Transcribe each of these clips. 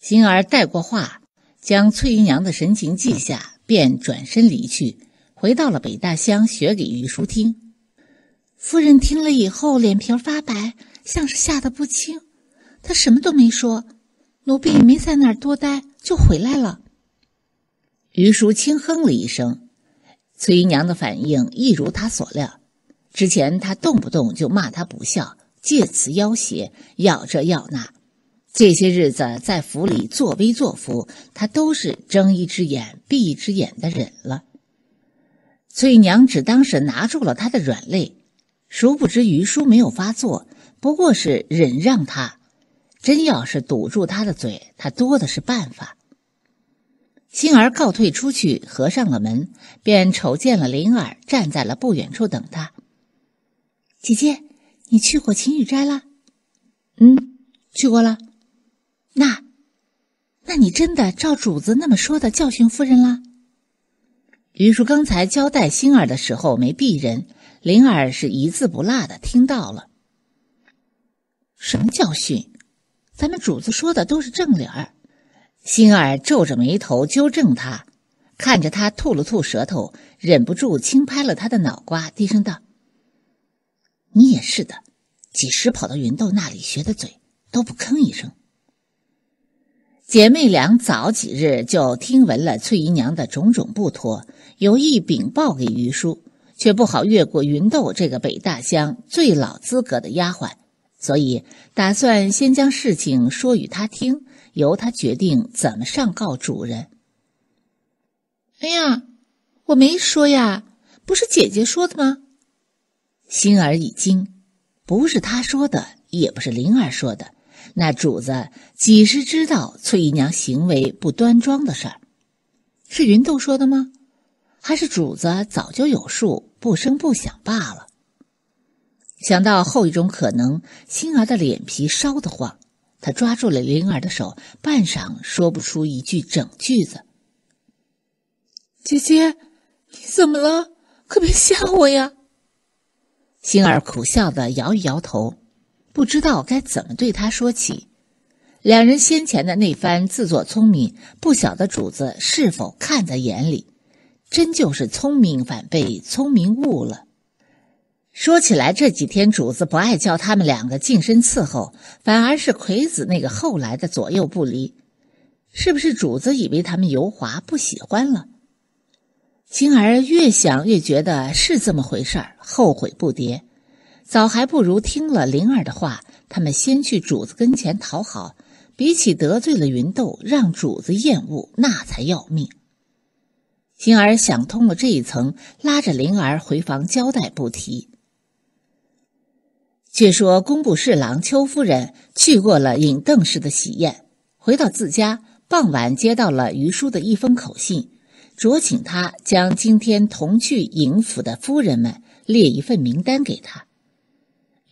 心儿带过话，将翠姨娘的神情记下，便转身离去，回到了北大乡学给于叔听。夫人听了以后，脸皮发白，像是吓得不轻。她什么都没说，奴婢没在那儿多待，就回来了。于叔轻哼了一声，翠姨娘的反应一如他所料。之前他动不动就骂她不孝，借此要挟，要这要那。这些日子在府里作威作福，他都是睁一只眼闭一只眼的忍了。翠娘只当是拿住了他的软肋，殊不知于叔没有发作，不过是忍让他。真要是堵住他的嘴，他多的是办法。星儿告退出去，合上了门，便瞅见了灵儿站在了不远处等他。姐姐，你去过秦雨斋了？嗯，去过了。那，那你真的照主子那么说的教训夫人了？于叔刚才交代星儿的时候没避人，灵儿是一字不落的听到了。什么教训？咱们主子说的都是正理儿。星儿皱着眉头纠正他，看着他吐了吐舌头，忍不住轻拍了他的脑瓜，低声道：“你也是的，几时跑到芸豆那里学的嘴，都不吭一声。”姐妹俩早几日就听闻了翠姨娘的种种不妥，有意禀报给于叔，却不好越过云豆这个北大乡最老资格的丫鬟，所以打算先将事情说与她听，由她决定怎么上告主人。哎呀，我没说呀，不是姐姐说的吗？心儿一惊，不是她说的，也不是灵儿说的。那主子几时知道翠姨娘行为不端庄的事儿？是云豆说的吗？还是主子早就有数，不声不响罢了？想到后一种可能，心儿的脸皮烧得慌，她抓住了灵儿的手，半晌说不出一句整句子。姐姐，你怎么了？可别吓我呀！心儿苦笑的摇一摇头。不知道该怎么对他说起，两人先前的那番自作聪明，不晓得主子是否看在眼里。真就是聪明反被聪明误了。说起来，这几天主子不爱叫他们两个近身伺候，反而是葵子那个后来的左右不离。是不是主子以为他们油滑不喜欢了？青儿越想越觉得是这么回事儿，后悔不迭。早还不如听了灵儿的话，他们先去主子跟前讨好。比起得罪了云豆，让主子厌恶，那才要命。晴儿想通了这一层，拉着灵儿回房交代，不提。却说工部侍郎邱夫人去过了尹邓氏的喜宴，回到自家，傍晚接到了于叔的一封口信，酌请他将今天同去尹府的夫人们列一份名单给他。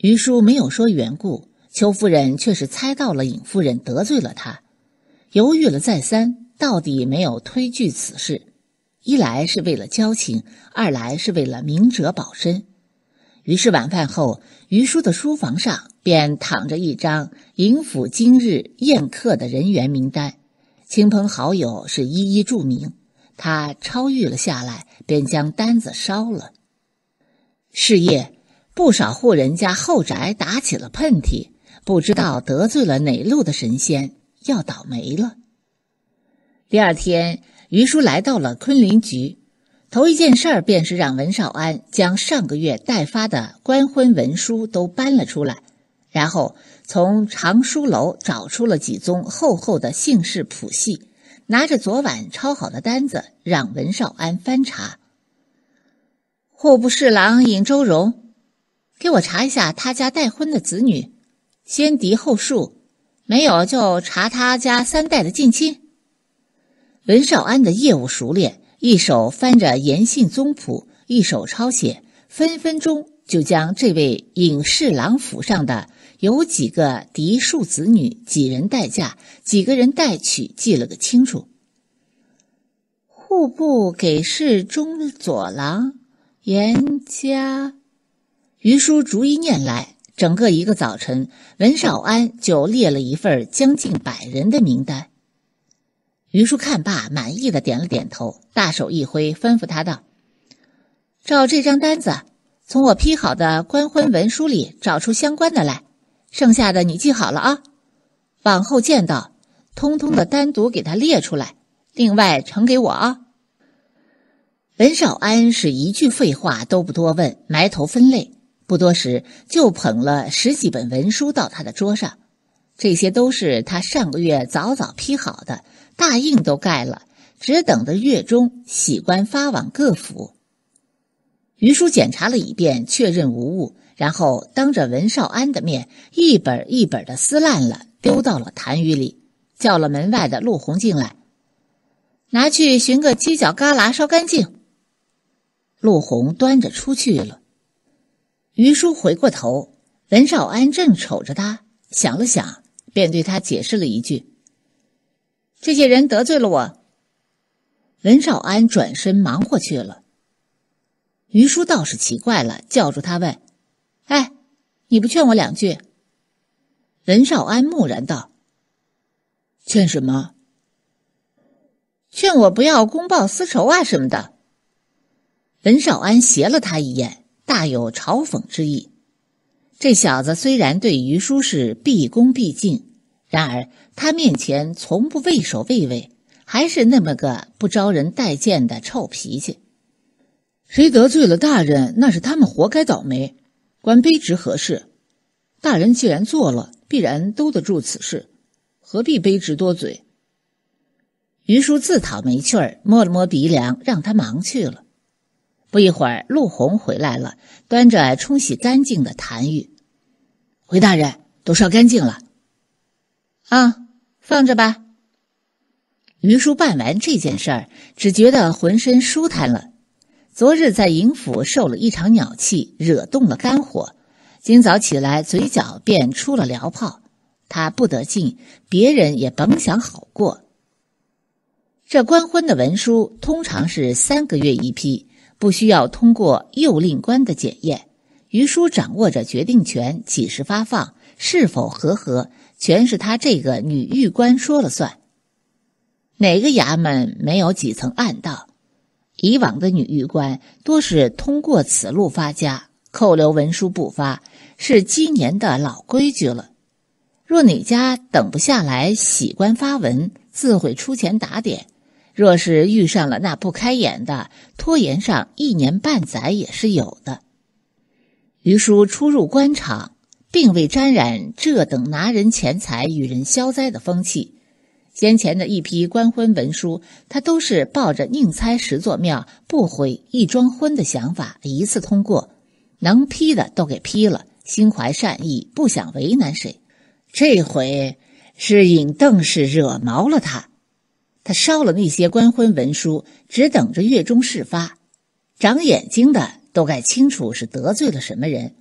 于叔没有说缘故，邱夫人却是猜到了尹夫人得罪了他，犹豫了再三，到底没有推拒此事。一来是为了交情，二来是为了明哲保身。于是晚饭后，于叔的书房上便躺着一张尹府今日宴客的人员名单，亲朋好友是一一注明。他超录了下来，便将单子烧了。是夜。不少户人家后宅打起了喷嚏，不知道得罪了哪路的神仙，要倒霉了。第二天，于叔来到了昆林局，头一件事儿便是让文少安将上个月代发的官婚文书都搬了出来，然后从藏书楼找出了几宗厚厚的姓氏谱系，拿着昨晚抄好的单子让文少安翻查。户部侍郎尹周荣。给我查一下他家待婚的子女，先嫡后庶，没有就查他家三代的近亲。文少安的业务熟练，一手翻着延信宗谱，一手抄写，分分钟就将这位隐士郎府上的有几个嫡庶子女、几人代嫁、几个人代娶记了个清楚。户部给事中左郎严家。于叔逐一念来，整个一个早晨，文少安就列了一份将近百人的名单。于叔看罢，满意的点了点头，大手一挥，吩咐他道：“照这张单子，从我批好的官婚文书里找出相关的来，剩下的你记好了啊。往后见到，通通的单独给他列出来，另外呈给我啊。”文少安是一句废话都不多问，埋头分类。不多时，就捧了十几本文书到他的桌上，这些都是他上个月早早批好的，大印都盖了，只等着月中喜官发往各府。于叔检查了一遍，确认无误，然后当着文少安的面，一本一本的撕烂了，丢到了痰盂里，叫了门外的陆红进来，拿去寻个犄角旮旯烧干净。陆红端着出去了。于叔回过头，文少安正瞅着他，想了想，便对他解释了一句：“这些人得罪了我。”文少安转身忙活去了。于叔倒是奇怪了，叫住他问：“哎，你不劝我两句？”文少安木然道：“劝什么？劝我不要公报私仇啊什么的。”文少安斜了他一眼。大有嘲讽之意。这小子虽然对于叔是毕恭毕敬，然而他面前从不畏首畏尾，还是那么个不招人待见的臭脾气。谁得罪了大人，那是他们活该倒霉。关卑职何事？大人既然做了，必然兜得住此事，何必卑职多嘴？于叔自讨没趣儿，摸了摸鼻梁，让他忙去了。不一会儿，陆红回来了，端着冲洗干净的痰盂，回大人都烧干净了。啊，放着吧。于叔办完这件事儿，只觉得浑身舒坦了。昨日在营府受了一场鸟气，惹动了肝火，今早起来嘴角便出了燎泡，他不得劲，别人也甭想好过。这官婚的文书通常是三个月一批。不需要通过右令官的检验，于叔掌握着决定权，几时发放、是否合合，全是他这个女御官说了算。哪个衙门没有几层暗道？以往的女御官多是通过此路发家，扣留文书不发，是今年的老规矩了。若哪家等不下来，喜官发文，自会出钱打点。若是遇上了那不开眼的，拖延上一年半载也是有的。于叔初入官场，并未沾染这等拿人钱财与人消灾的风气。先前的一批官婚文书，他都是抱着宁拆十座庙不毁一桩婚的想法，一次通过，能批的都给批了，心怀善意，不想为难谁。这回是引邓氏惹毛了他。他烧了那些官婚文书，只等着月中事发，长眼睛的都该清楚是得罪了什么人，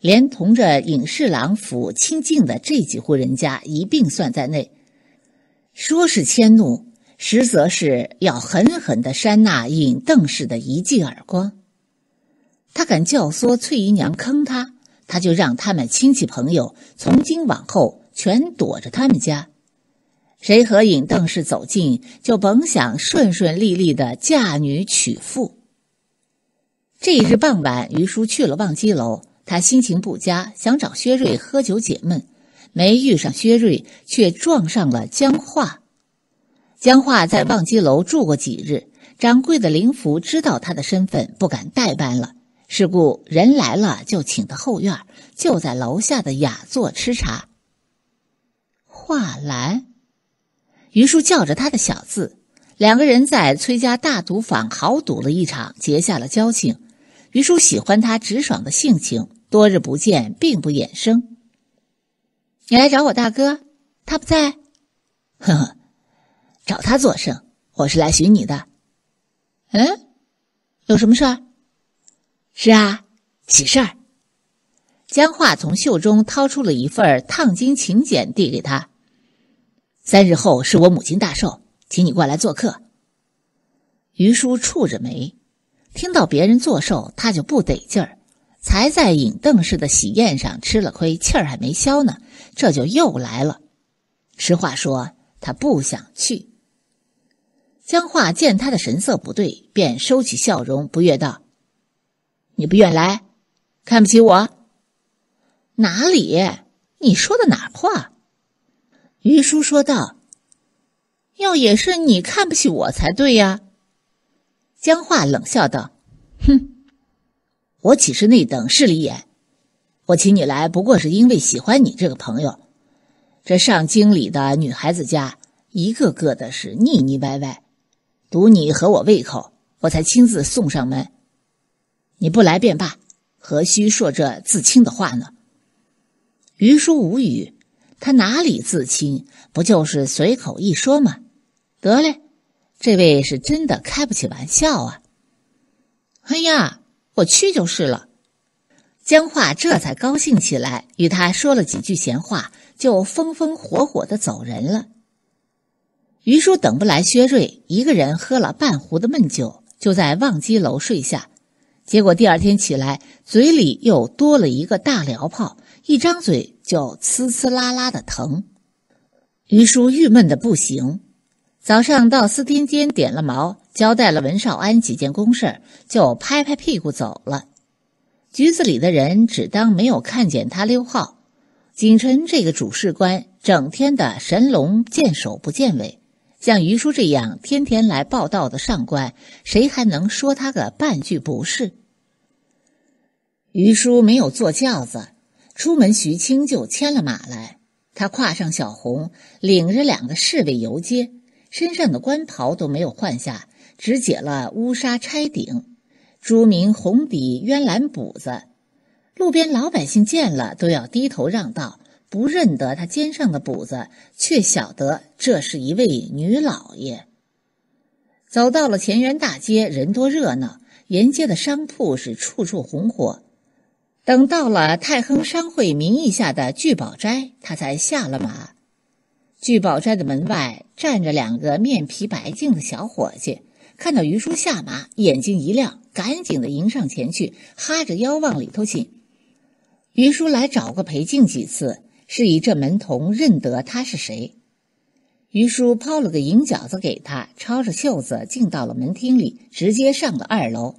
连同着尹侍郎府亲近的这几户人家一并算在内。说是迁怒，实则是要狠狠的扇那尹邓氏的一记耳光。他敢教唆翠姨娘坑他，他就让他们亲戚朋友从今往后全躲着他们家。谁和尹邓氏走近，就甭想顺顺利利的嫁女娶妇。这一日傍晚，于叔去了望鸡楼，他心情不佳，想找薛瑞喝酒解闷，没遇上薛瑞，却撞上了江画。江画在望鸡楼住过几日，掌柜的林福知道他的身份，不敢代班了，是故人来了就请到后院，就在楼下的雅座吃茶。画兰。于叔叫着他的小字，两个人在崔家大赌坊豪赌了一场，结下了交情。于叔喜欢他直爽的性情，多日不见，并不眼生。你来找我大哥，他不在。呵呵，找他作甚？我是来寻你的。嗯，有什么事儿？是啊，喜事儿。江画从袖中掏出了一份烫金请柬，递给他。三日后是我母亲大寿，请你过来做客。于叔蹙着眉，听到别人做寿，他就不得劲儿。才在影邓氏的喜宴上吃了亏，气儿还没消呢，这就又来了。实话说，他不想去。江画见他的神色不对，便收起笑容，不悦道：“你不愿来，看不起我？哪里？你说的哪话？”于叔说道：“要也是你看不起我才对呀。”江化冷笑道：“哼，我岂是那等势利眼？我请你来，不过是因为喜欢你这个朋友。这上京里的女孩子家，一个个的是腻腻歪歪，赌你合我胃口，我才亲自送上门。你不来便罢，何须说这自清的话呢？”于叔无语。他哪里自清？不就是随口一说吗？得嘞，这位是真的开不起玩笑啊！哎呀，我去就是了。江化这才高兴起来，与他说了几句闲话，就风风火火的走人了。于叔等不来薛瑞，一个人喝了半壶的闷酒，就在望机楼睡下。结果第二天起来，嘴里又多了一个大疗泡。一张嘴就呲呲啦啦的疼，于叔郁闷的不行。早上到司厅间点了卯，交代了文少安几件公事，就拍拍屁股走了。局子里的人只当没有看见他溜号。景臣这个主事官整天的神龙见首不见尾，像于叔这样天天来报道的上官，谁还能说他个半句不是？于叔没有坐轿子。出门，徐青就牵了马来。他跨上小红，领着两个侍卫游街，身上的官袍都没有换下，只解了乌纱钗顶。朱明红底鸳蓝补子，路边老百姓见了都要低头让道，不认得他肩上的补子，却晓得这是一位女老爷。走到了前园大街，人多热闹，沿街的商铺是处处红火。等到了太亨商会名义下的聚宝斋，他才下了马。聚宝斋的门外站着两个面皮白净的小伙计，看到于叔下马，眼睛一亮，赶紧的迎上前去，哈着腰往里头进。于叔来找个陪静几次，示意这门童认得他是谁。于叔抛了个银角子给他，抄着袖子进到了门厅里，直接上了二楼。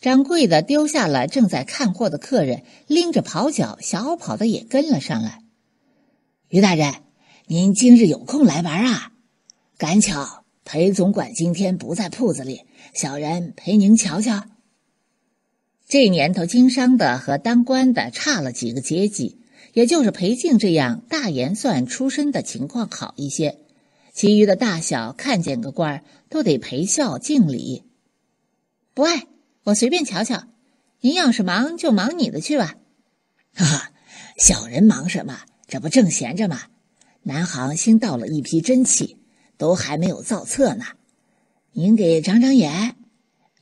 掌柜的丢下了正在看货的客人，拎着跑脚，小跑的也跟了上来。于大人，您今日有空来玩啊？赶巧裴总管今天不在铺子里，小人陪您瞧瞧。这年头，经商的和当官的差了几个阶级，也就是裴静这样大盐算出身的情况好一些，其余的大小看见个官儿都得陪笑敬礼，不爱。我随便瞧瞧，您要是忙就忙你的去吧。哈哈，小人忙什么？这不正闲着吗？南航新到了一批真器，都还没有造册呢。您给长长眼，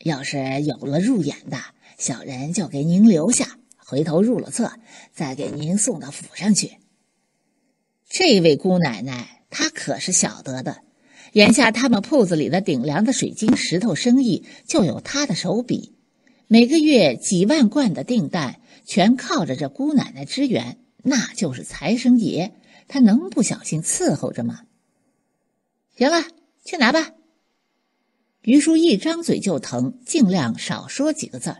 要是有了入眼的小人，就给您留下，回头入了册，再给您送到府上去。这位姑奶奶，她可是晓得的。眼下他们铺子里的顶梁的水晶石头生意就有他的手笔，每个月几万贯的订单全靠着这姑奶奶支援，那就是财神爷，他能不小心伺候着吗？行了，去拿吧。于叔一张嘴就疼，尽量少说几个字儿。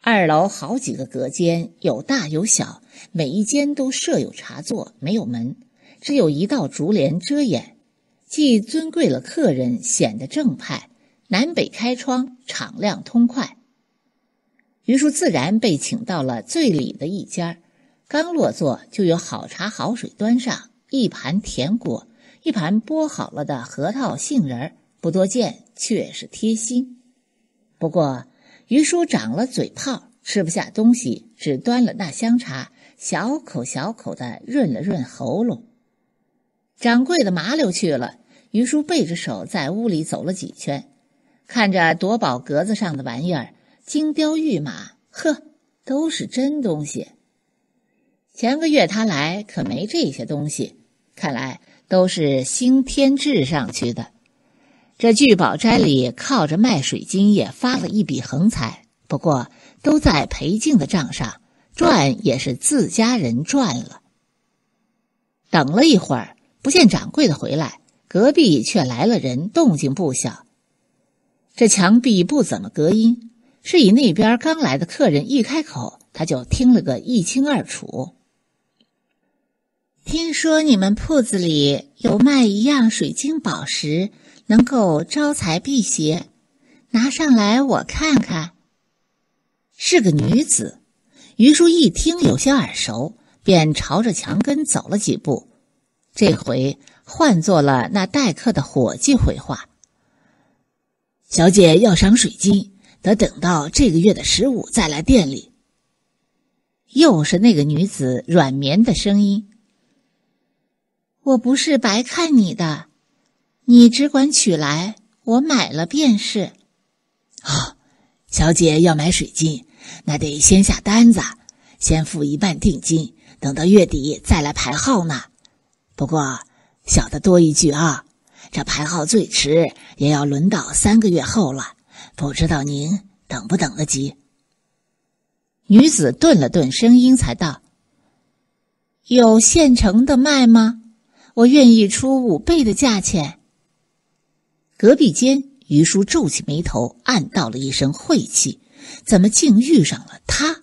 二楼好几个隔间，有大有小，每一间都设有茶座，没有门，只有一道竹帘遮掩。既尊贵了客人，显得正派；南北开窗，敞亮通快。于叔自然被请到了最里的一家刚落座，就有好茶好水端上，一盘甜果，一盘剥好了的核桃杏仁不多见，却是贴心。不过于叔长了嘴泡，吃不下东西，只端了那香茶，小口小口的润了润喉咙。掌柜的麻溜去了。于叔背着手在屋里走了几圈，看着夺宝格子上的玩意儿，金雕玉马，呵，都是真东西。前个月他来可没这些东西，看来都是新添置上去的。这聚宝斋里靠着卖水晶也发了一笔横财，不过都在裴静的账上，赚也是自家人赚了。等了一会儿，不见掌柜的回来。隔壁却来了人，动静不小。这墙壁不怎么隔音，是以那边刚来的客人一开口，他就听了个一清二楚。听说你们铺子里有卖一样水晶宝石，能够招财辟邪，拿上来我看看。是个女子，于叔一听有些耳熟，便朝着墙根走了几步。这回。换做了那待客的伙计回话：“小姐要赏水晶，得等到这个月的十五再来店里。”又是那个女子软绵的声音：“我不是白看你的，你只管取来，我买了便是。”“哦，小姐要买水晶，那得先下单子，先付一半定金，等到月底再来排号呢。不过……”小的多一句啊，这排号最迟也要轮到三个月后了，不知道您等不等得及？女子顿了顿，声音才道：“有现成的卖吗？我愿意出五倍的价钱。”隔壁间于叔皱起眉头，暗道了一声晦气，怎么竟遇上了他？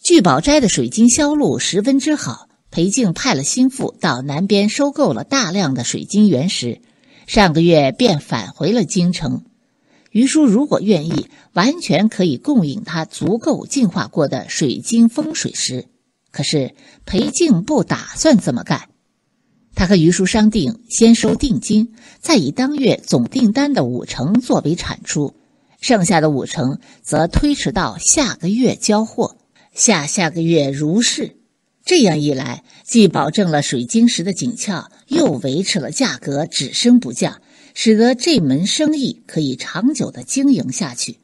聚宝斋的水晶销路十分之好。裴静派了心腹到南边收购了大量的水晶原石，上个月便返回了京城。于叔如果愿意，完全可以供应他足够净化过的水晶风水石。可是裴静不打算这么干。他和于叔商定，先收定金，再以当月总订单的五成作为产出，剩下的五成则推迟到下个月交货，下下个月如是。这样一来，既保证了水晶石的紧俏，又维持了价格只升不降，使得这门生意可以长久的经营下去。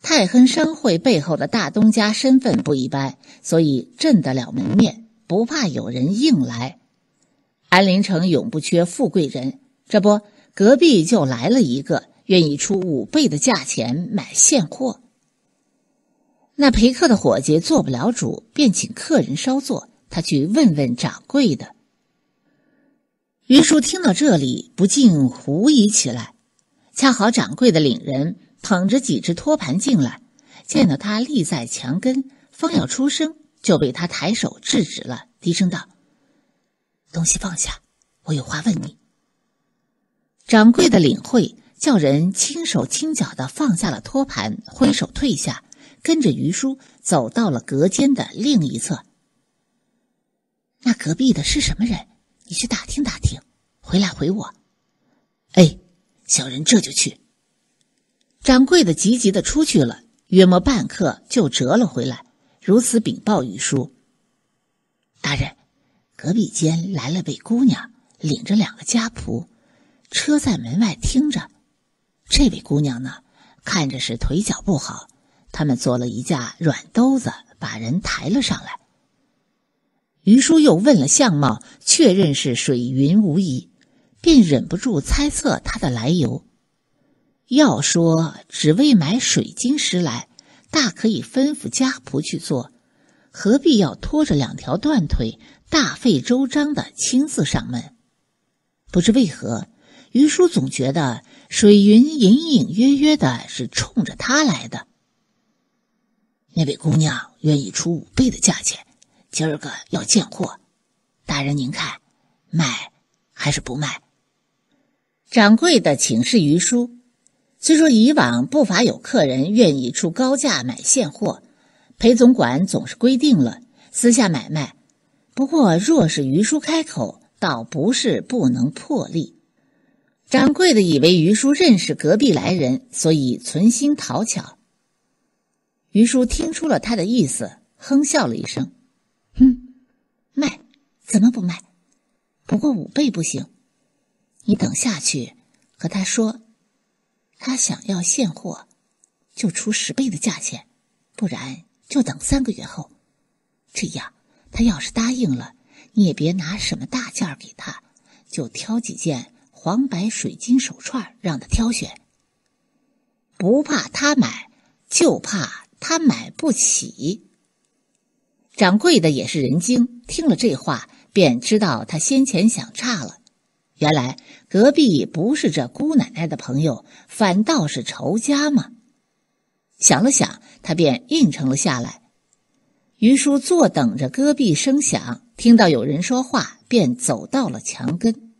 泰亨商会背后的大东家身份不一般，所以镇得了门面，不怕有人硬来。安陵城永不缺富贵人，这不，隔壁就来了一个愿意出五倍的价钱买现货。那陪客的伙计做不了主，便请客人稍坐，他去问问掌柜的。于叔听到这里，不禁狐疑起来。恰好掌柜的领人捧着几只托盘进来，见到他立在墙根，方要出声，就被他抬手制止了，低声道：“东西放下，我有话问你。”掌柜的领会，叫人轻手轻脚的放下了托盘，挥手退下。跟着于叔走到了隔间的另一侧。那隔壁的是什么人？你去打听打听，回来回我。哎，小人这就去。掌柜的急急的出去了，约莫半刻就折了回来，如此禀报于叔大人：隔壁间来了位姑娘，领着两个家仆，车在门外听着。这位姑娘呢，看着是腿脚不好。他们做了一架软兜子，把人抬了上来。于叔又问了相貌，确认是水云无疑，便忍不住猜测他的来由。要说只为买水晶石来，大可以吩咐家仆去做，何必要拖着两条断腿，大费周章的亲自上门？不知为何，于叔总觉得水云隐隐约约的是冲着他来的。那位姑娘愿意出五倍的价钱，今儿个要贱货。大人您看，卖还是不卖？掌柜的请示于叔。虽说以往不乏有客人愿意出高价买现货，裴总管总是规定了私下买卖。不过若是于叔开口，倒不是不能破例。掌柜的以为于叔认识隔壁来人，所以存心讨巧。于叔听出了他的意思，哼笑了一声：“哼，卖怎么不卖？不过五倍不行。你等下去和他说，他想要现货，就出十倍的价钱，不然就等三个月后。这样，他要是答应了，你也别拿什么大件儿给他，就挑几件黄白水晶手串让他挑选。不怕他买，就怕。”他买不起。掌柜的也是人精，听了这话，便知道他先前想差了。原来隔壁不是这姑奶奶的朋友，反倒是仇家嘛。想了想，他便应承了下来。于叔坐等着隔壁声响，听到有人说话，便走到了墙根。